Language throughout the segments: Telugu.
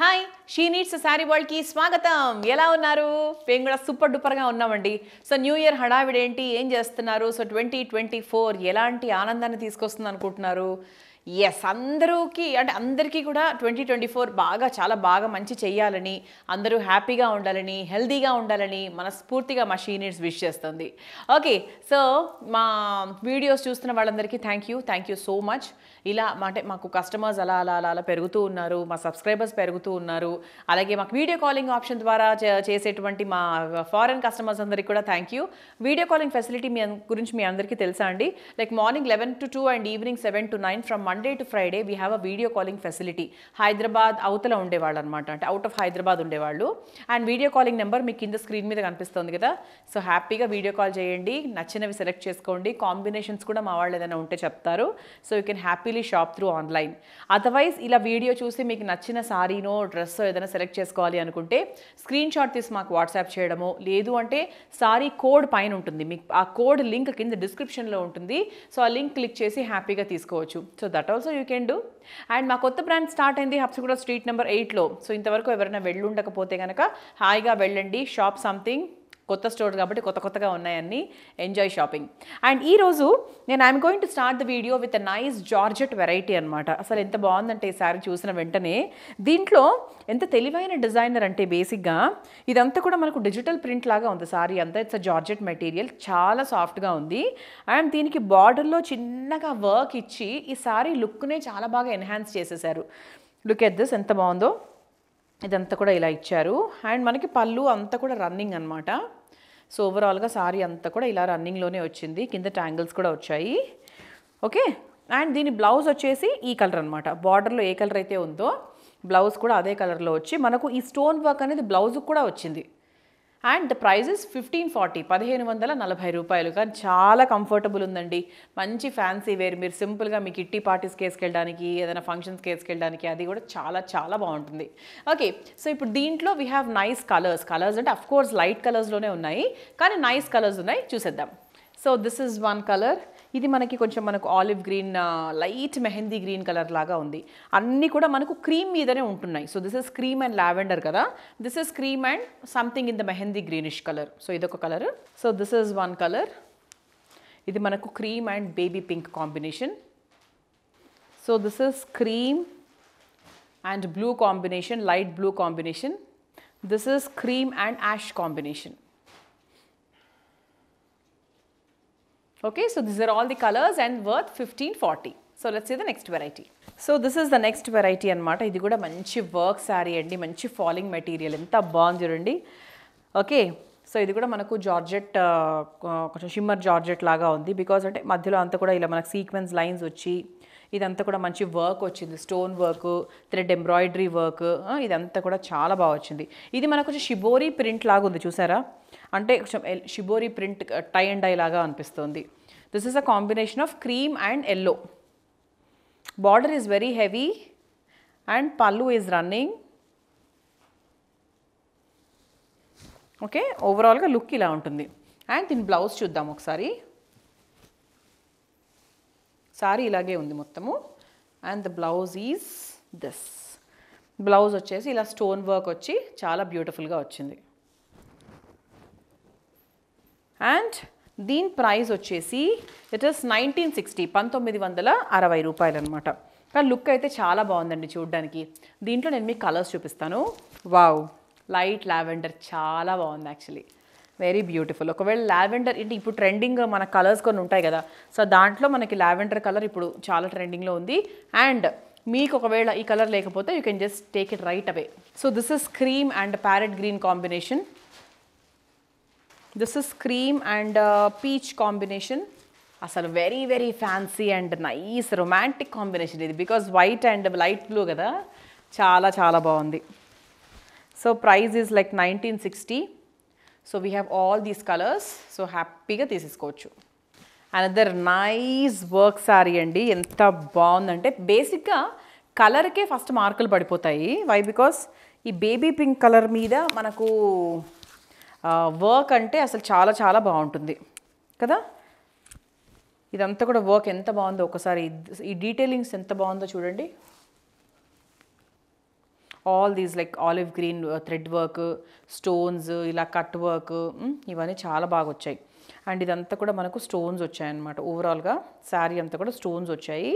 హాయ్ షీ నీడ్స్ శారీ వరల్డ్కి స్వాగతం ఎలా ఉన్నారు మేము కూడా సూపర్ డూపర్గా ఉన్నామండి సో న్యూ ఇయర్ హడావిడేంటి ఏం చేస్తున్నారు సో ట్వంటీ ట్వంటీ ఫోర్ ఎలాంటి ఆనందాన్ని తీసుకొస్తుంది అనుకుంటున్నారు ఎస్ అందరూకి అంటే అందరికీ కూడా ట్వంటీ ట్వంటీ ఫోర్ బాగా చాలా బాగా మంచి చేయాలని అందరూ హ్యాపీగా ఉండాలని హెల్దీగా ఉండాలని మనస్ఫూర్తిగా మా సీనియర్స్ విష్ చేస్తుంది ఓకే సో మా వీడియోస్ చూస్తున్న వాళ్ళందరికీ thank you thank you so much ఇలా అంటే మాకు కస్టమర్స్ అలా అలా అలా అలా పెరుగుతూ ఉన్నారు మా సబ్స్క్రైబర్స్ పెరుగుతూ ఉన్నారు అలాగే మాకు వీడియో కాలింగ్ ఆప్షన్ ద్వారా చేసేటువంటి మా ఫారెన్ కస్టమర్స్ అందరికీ కూడా thank you video calling facility మీ గురించి మీ అందరికీ తెలుసా అండి like morning eleven to two and evening seven to nine from Monday to Friday we have a video calling facility Hyderabad అవతల ఉండేవాళ్ళు అనమాట అంటే అవుట్ ఆఫ్ హైదరాబాద్ ఉండేవాళ్ళు అండ్ వీడియో కాలింగ్ నెంబర్ మీకు కింద స్క్రీన్ మీద కనిపిస్తుంది కదా సో హ్యాపీగా వీడియో కాల్ చేయండి నచ్చినవి సెలెక్ట్ చేసుకోండి కాంబినేషన్స్ కూడా మా వాళ్ళు ఏదైనా ఉంటే చెప్తారు so you can happily shop through online otherwise ఇలా వీడియో చూసి మీకు నచ్చిన సారీనో డ్రెస్ ఏదైనా సెలెక్ట్ చేసుకోవాలి అనుకుంటే స్క్రీన్ షాట్ తీసి మాకు వాట్సాప్ చేయడము లేదు అంటే సారీ కోడ్ పైన ఉంటుంది మీకు ఆ కోడ్ లింక్ కింద డిస్క్రిప్షన్లో ఉంటుంది సో ఆ లింక్ క్లిక్ చేసి హ్యాపీగా తీసుకోవచ్చు so that that also you can do and మా కొత్త బ్రాంచ్ స్టార్ట్ అయింది హబ్సిగూడ స్ట్రీట్ నెంబర్ ఎయిట్లో సో ఇంతవరకు ఎవరైనా వెళ్ళుండకపోతే కనుక హాయిగా వెళ్ళండి షాప్ సంథింగ్ కొత్త స్టోర్ కాబట్టి కొత్త కొత్తగా ఉన్నాయన్నీ ఎంజాయ్ షాపింగ్ అండ్ ఈరోజు నేను I'm going to start the video with nice georgette variety అనమాట అసలు ఎంత బాగుందంటే ఈ చూసిన వెంటనే దీంట్లో ఎంత తెలివైన డిజైనర్ అంటే బేసిక్గా ఇదంతా కూడా మనకు డిజిటల్ ప్రింట్ లాగా ఉంది సారీ అంతా ఇట్స్ అ జార్జెట్ మెటీరియల్ చాలా సాఫ్ట్గా ఉంది అండ్ దీనికి బార్డర్లో చిన్నగా వర్క్ ఇచ్చి ఈ సారీ లుక్నే చాలా బాగా ఎన్హాన్స్ చేసేసారు లుక్ ఎట్ దిస్ ఎంత బాగుందో ఇదంతా కూడా ఇలా ఇచ్చారు అండ్ మనకి పళ్ళు అంతా కూడా రన్నింగ్ అనమాట సో ఓవరాల్గా సారీ అంతా కూడా ఇలా రన్నింగ్లోనే వచ్చింది కింద ట్యాంగిల్స్ కూడా వచ్చాయి ఓకే అండ్ దీని బ్లౌజ్ వచ్చేసి ఈ కలర్ అనమాట బార్డర్లో ఏ కలర్ అయితే ఉందో బ్లౌజ్ కూడా అదే కలర్లో వచ్చి మనకు ఈ స్టోన్ వర్క్ అనేది బ్లౌజ్కి కూడా వచ్చింది and the prices fifteen forty పదిహేను వందల నలభై రూపాయలు కానీ చాలా కంఫర్టబుల్ ఉందండి మంచి ఫ్యాన్సీ వేర్ మీరు సింపుల్గా మీకు ఇట్టి పార్టీస్కి వేసుకెళ్ళడానికి ఏదైనా ఫంక్షన్స్కి వేసుకెళ్ళడానికి అది కూడా చాలా చాలా బాగుంటుంది ఓకే సో ఇప్పుడు దీంట్లో we have nice colours colours అంటే అఫ్కోర్స్ లైట్ కలర్స్లోనే ఉన్నాయి కానీ నైస్ కలర్స్ ఉన్నాయి చూసేద్దాం so this is one colour ఇది మనకి కొంచెం మనకు olive green light mehndi green colour లాగా ఉంది అన్నీ కూడా మనకు క్రీమ్ మీదనే ఉంటున్నాయి so this is cream and lavender కదా this is cream and something in the mehndi greenish colour so ఇదొక colour so this is one colour ఇది మనకు cream and baby pink combination so this is cream and blue combination light blue combination this is cream and ash combination Okay, so these are all the colors and worth 1540. So let's the next variety so this is the next variety అనమాట ఇది కూడా మంచి వర్క్ శారీ అండి మంచి ఫాలింగ్ మెటీరియల్ ఎంత బాగుంది చూడండి ఓకే సో ఇది కూడా మనకు జార్జెట్ కొంచెం షిమ్మర్ జార్జెట్ లాగా ఉంది బికాజ్ అంటే మధ్యలో అంతా కూడా ఇలా మనకు సీక్వెన్స్ లైన్స్ వచ్చి ఇదంతా కూడా మంచి వర్క్ వచ్చింది stone work thread embroidery work ఇదంతా కూడా చాలా బాగా వచ్చింది ఇది మనకు కొంచెం షిబోరీ ప్రింట్ లాగా ఉంది చూసారా అంటే కొంచెం shibori print tie and dye లాగా అనిపిస్తుంది this is a combination of cream and yellow border is very heavy and pallu is running okay ఓవరాల్గా లుక్ ఇలా ఉంటుంది అండ్ దీని బ్లౌజ్ చూద్దాం ఒకసారి సారీ ఇలాగే ఉంది మొత్తము and the blouse is this blouse వచ్చేసి ఇలా స్టోన్ వర్క్ వచ్చి చాలా బ్యూటిఫుల్గా వచ్చింది అండ్ దీని ప్రైస్ వచ్చేసి ఇట్ ఇస్ నైన్టీన్ సిక్స్టీ పంతొమ్మిది వందల అరవై రూపాయలు అనమాట కానీ లుక్ అయితే చాలా బాగుందండి చూడడానికి దీంట్లో నేను మీకు కలర్స్ చూపిస్తాను వావ్ లైట్ లావెండర్ చాలా బాగుంది యాక్చువల్లీ వెరీ బ్యూటిఫుల్ ఒకవేళ లావెండర్ ఇది ఇప్పుడు ట్రెండింగ్ మన కలర్స్ కొన్ని ఉంటాయి కదా సో దాంట్లో మనకి లావెండర్ కలర్ ఇప్పుడు చాలా ట్రెండింగ్లో ఉంది అండ్ మీకు ఒకవేళ ఈ కలర్ లేకపోతే you can just take it right away so this is cream and parrot green combination this is cream and peach combination అసలు very very fancy and nice romantic combination ఇది because white and light blue కదా చాలా చాలా బాగుంది so price is like nineteen sixty so we have all these colours so హ్యాపీగా తీసేసుకోవచ్చు అనదర్ నైస్ వర్క్ శారీ అండి ఎంత బాగుందంటే బేసిక్గా కలర్కే ఫస్ట్ మార్కులు పడిపోతాయి వై బికాస్ ఈ బేబీ పింక్ కలర్ మీద మనకు వర్క్ అంటే అసలు చాలా చాలా బాగుంటుంది కదా ఇదంతా కూడా వర్క్ ఎంత బాగుందో ఒకసారి ఈ డీటెయిలింగ్స్ ఎంత బాగుందో చూడండి all these like olive green thread work stones ఇలా కట్ వర్క్ ఇవన్నీ చాలా బాగా వచ్చాయి అండ్ ఇదంతా కూడా మనకు స్టోన్స్ వచ్చాయన్నమాట ఓవరాల్గా శారీ అంతా కూడా స్టోన్స్ వచ్చాయి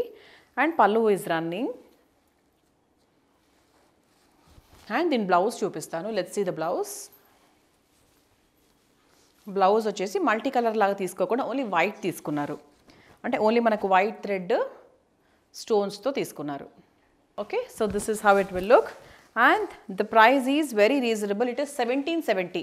and pallu is running and దీని బ్లౌజ్ చూపిస్తాను let's see the blouse blouse వచ్చేసి మల్టీ కలర్ లాగా తీసుకోకుండా ఓన్లీ వైట్ తీసుకున్నారు అంటే ఓన్లీ మనకు వైట్ థ్రెడ్ స్టోన్స్తో తీసుకున్నారు okay so this is how it will look and the price is very reasonable it is seventeen seventy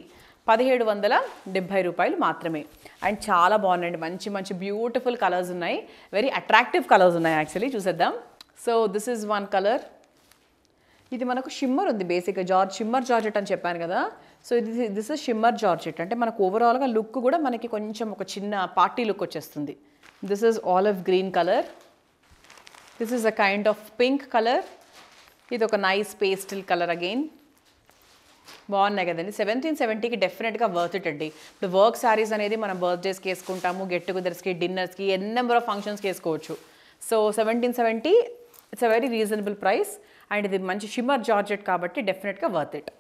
పదిహేడు వందల డెబ్భై రూపాయలు మాత్రమే అండ్ చాలా బాగున్నాయండి మంచి మంచి బ్యూటిఫుల్ కలర్స్ ఉన్నాయి వెరీ అట్రాక్టివ్ కలర్స్ ఉన్నాయి యాక్చువల్లీ చూసేద్దాం so this is one colour ఇది మనకు షిమ్మర్ ఉంది బేసిక్గా జార్జ్ షిమ్మర్ జార్జెట్ అని చెప్పాను కదా సో ఇది దిస్ ఇస్ షిమ్మర్ జార్జెట్ అంటే మనకు ఓవరాల్గా లుక్ కూడా మనకి కొంచెం ఒక చిన్న పార్టీ లుక్ వచ్చేస్తుంది this is of green colour this is a kind of pink colour ఇది ఒక నైస్ పేస్టిల్ కలర్ అగైన్ బాగున్నాయి కదండి సెవెంటీన్ సెవెంటీకి డెఫినెట్గా వర్త్ ఇట్ అండి ఇప్పుడు వర్క్ శారీస్ అనేది మనం బర్త్డేస్కి వేసుకుంటాము గెట్ టుగెదర్స్కి డిన్నర్స్కి ఎన్ నెంబర్ ఆఫ్ ఫంక్షన్స్కి వేసుకోవచ్చు so seventeen seventy it's a very reasonable price and ఇది మంచి షిమర్ జార్జెట్ కాబట్టి డెఫినెట్గా worth it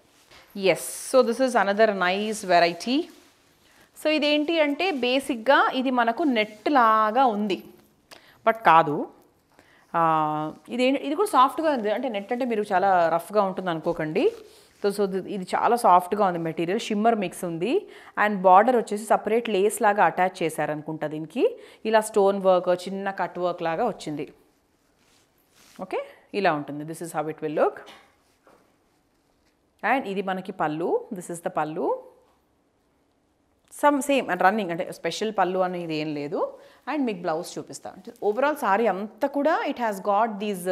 yes so this is another nice variety so ఇదేంటి అంటే బేసిక్గా ఇది మనకు నెట్ లాగా ఉంది బట్ కాదు ఇది ఇది కూడా సాఫ్ట్గా ఉంది అంటే నెట్ అంటే మీరు చాలా రఫ్గా ఉంటుంది అనుకోకండి సో ఇది చాలా సాఫ్ట్గా ఉంది మెటీరియల్ షిమ్మర్ మిక్స్ ఉంది అండ్ బార్డర్ వచ్చేసి సపరేట్ లేస్ లాగా అటాచ్ చేశారనుకుంటా దీనికి ఇలా స్టోన్ వర్క్ చిన్న కట్ వర్క్ లాగా వచ్చింది ఓకే ఇలా ఉంటుంది this is how it will look and ఇది మనకి pallu this is the pallu some same and running అంటే స్పెషల్ పళ్ళు అనేది ఏం లేదు అండ్ మీకు బ్లౌజ్ అంటే ఓవరాల్ సారీ అంతా కూడా it has got these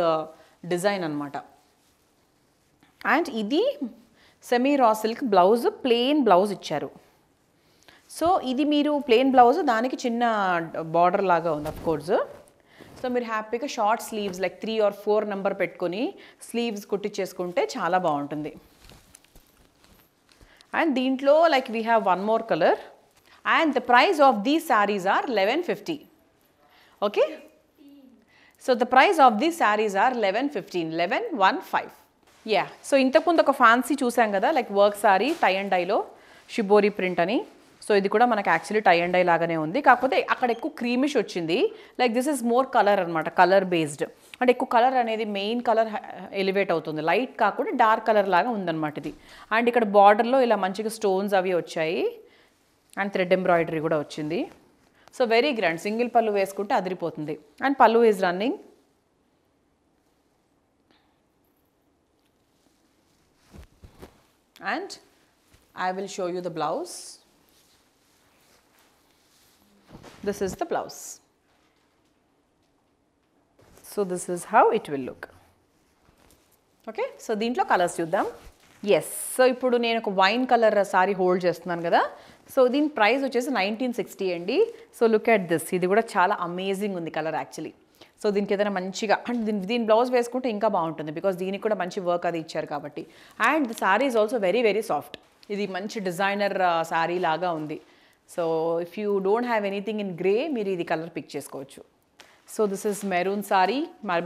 design అనమాట అండ్ ఇది semi raw silk blouse plain blouse ఇచ్చారు సో ఇది మీరు ప్లెయిన్ బ్లౌజ్ దానికి చిన్న బార్డర్ uh, లాగా ఉంది అఫ్ కోర్స్ సో మీరు హ్యాపీగా short sleeves like three or four number పెట్టుకొని స్లీవ్స్ కుట్టించేసుకుంటే చాలా బాగుంటుంది అండ్ దీంట్లో like we have one more colour and the of and the price of these sarees are 1150 okay so the price of these sarees are 1115 1115 yeah so ఇంతకుముందు ఒక ఫ్యాన్సీ చూసాం కదా like work sari tie and డైలో షిబోరి ప్రింట్ అని సో ఇది కూడా మనకు యాక్చువల్లీ టై అండ్ డై లాగానే ఉంది కాకపోతే అక్కడ ఎక్కువ క్రీమిష్ వచ్చింది like this is more colour అనమాట కలర్ బేస్డ్ అంటే ఎక్కువ కలర్ అనేది మెయిన్ కలర్ ఎలివేట్ అవుతుంది లైట్ కాకుండా డార్క్ కలర్ లాగా ఉందన్నమాట ఇది అండ్ ఇక్కడ బార్డర్లో ఇలా మంచిగా స్టోన్స్ అవి వచ్చాయి అండ్ థ్రెడ్ ఎంబ్రాయిడరీ కూడా వచ్చింది సో వెరీ గ్రాండ్ సింగిల్ పళ్ళు వేసుకుంటే అదిరిపోతుంది and pallu is running and I will show you the blouse this is the blouse so this is how it will look okay so దీంట్లో కలర్స్ చూద్దాం ఎస్ సో ఇప్పుడు నేను ఒక వైన్ కలర్ సారీ హోల్డ్ చేస్తున్నాను కదా సో దీని ప్రైస్ వచ్చేసి నైన్టీన్ సిక్స్టీ అండి సో లుక్ అట్ దిస్ ఇది కూడా చాలా అమేజింగ్ ఉంది కలర్ యాక్చువల్లీ సో దీనికి ఏదైనా మంచిగా అండ్ దీని దీని బ్లౌజ్ వేసుకుంటే ఇంకా బాగుంటుంది బికాస్ దీనికి కూడా మంచి వర్క్ అది ఇచ్చారు కాబట్టి and the sari is also very very soft ఇది మంచి డిజైనర్ శారీ లాగా ఉంది so if you don't have anything in grey మీరు ఇది కలర్ పిక్ చేసుకోవచ్చు so this is maroon sari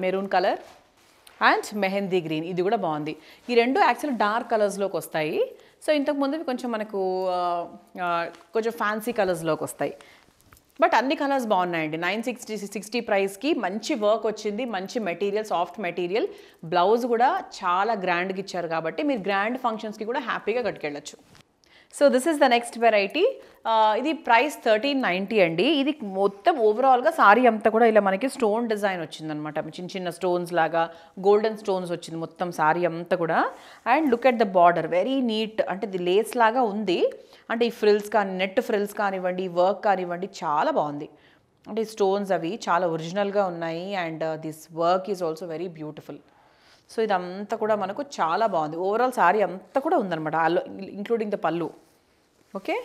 maroon colour and mehndi green ఇది కూడా బాగుంది ఈ రెండు యాక్చువల్ డార్క్ కలర్స్లోకి వస్తాయి సో ఇంతకుముందు కొంచెం మనకు కొంచెం ఫ్యాన్సీ కలర్స్లోకి వస్తాయి బట్ అన్ని కలర్స్ బాగున్నాయండి నైన్ సిక్స్టీ సిక్స్టీ ప్రైస్కి మంచి వర్క్ వచ్చింది మంచి మెటీరియల్ సాఫ్ట్ మెటీరియల్ బ్లౌజ్ కూడా చాలా గ్రాండ్గా ఇచ్చారు కాబట్టి మీరు గ్రాండ్ ఫంక్షన్స్కి కూడా హ్యాపీగా కట్టుకెళ్ళచ్చు so this is the next variety ఇది ప్రైస్ థర్టీన్ నైంటీ అండి ఇది మొత్తం ఓవరాల్గా సారీ అంతా కూడా ఇలా మనకి స్టోన్ డిజైన్ వచ్చిందనమాట చిన్న చిన్న స్టోన్స్ లాగా గోల్డెన్ స్టోన్స్ వచ్చింది మొత్తం సారీ అంతా కూడా and look at the border very neat అంటే ఇది లేస్ లాగా ఉంది అంటే ఈ ఫ్రిల్స్ కానీ నెట్ ఫ్రిల్స్ కానివ్వండి వర్క్ కానివ్వండి చాలా బాగుంది అంటే స్టోన్స్ అవి చాలా ఒరిజినల్గా ఉన్నాయి and this work is also very beautiful so ఇదంతా కూడా మనకు చాలా బాగుంది ఓవరాల్ శారీ అంతా కూడా ఉందన్నమాట all including the pallu okay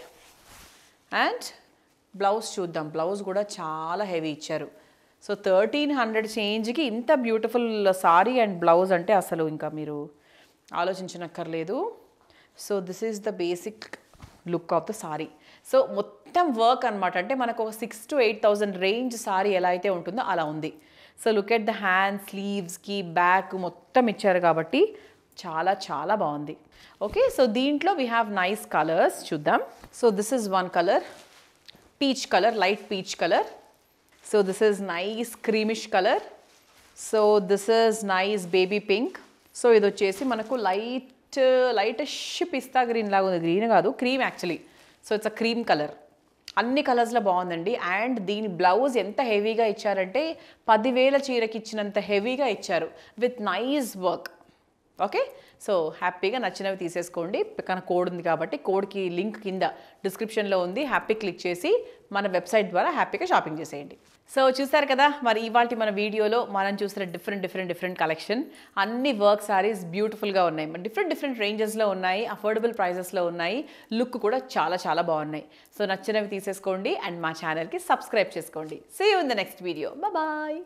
and blouse చూద్దాం బ్లౌజ్ కూడా చాలా హెవీ ఇచ్చారు సో థర్టీన్ హండ్రెడ్ చేంజ్కి ఇంత బ్యూటిఫుల్ సారీ అండ్ బ్లౌజ్ అంటే అసలు ఇంకా మీరు ఆలోచించనక్కర్లేదు so this is the basic look of the sari so మొత్తం వర్క్ అనమాట అంటే మనకు ఒక six to eight thousand range sari ఎలా అయితే ఉంటుందో అలా ఉంది so look at the hand స్లీవ్స్కి బ్యాక్ మొత్తం ఇచ్చారు కాబట్టి చాలా చాలా బాగుంది ఓకే సో దీంట్లో వీ హ్యావ్ నైస్ కలర్స్ చూద్దాం so this is one colour peach colour light peach colour so this is nice creamish colour so this is nice baby pink so ఇది వచ్చేసి మనకు లైట్ లైట్ షిప్ ఇస్తా గ్రీన్ లాగా ఉంది గ్రీన్ కాదు cream actually so it's a cream colour అన్ని కలర్స్లో బాగుందండి అండ్ దీని బ్లౌజ్ ఎంత హెవీగా ఇచ్చారంటే పదివేల చీరకి ఇచ్చినంత హెవీగా ఇచ్చారు with nice work okay so హ్యాపీగా నచ్చినవి తీసేసుకోండి పక్కన కోడ్ ఉంది కాబట్టి కోడ్కి లింక్ కింద డిస్క్రిప్షన్లో ఉంది హ్యాపీ క్లిక్ చేసి మన వెబ్సైట్ ద్వారా హ్యాపీగా షాపింగ్ చేసేయండి సో చూసారు కదా మరి ఇవాళ మన వీడియోలో మనం చూసిన డిఫరెంట్ డిఫరెంట్ డిఫరెంట్ కలెక్షన్ అన్ని వర్క్ సారీస్ బ్యూటిఫుల్గా ఉన్నాయి డిఫరెంట్ డిఫరెంట్ రేంజెస్లో ఉన్నాయి అఫోర్డబుల్ ప్రైజెస్లో ఉన్నాయి లుక్ కూడా చాలా చాలా బాగున్నాయి సో నచ్చినవి తీసేసుకోండి అండ్ మా ఛానల్కి సబ్స్క్రైబ్ చేసుకోండి see in the next video bye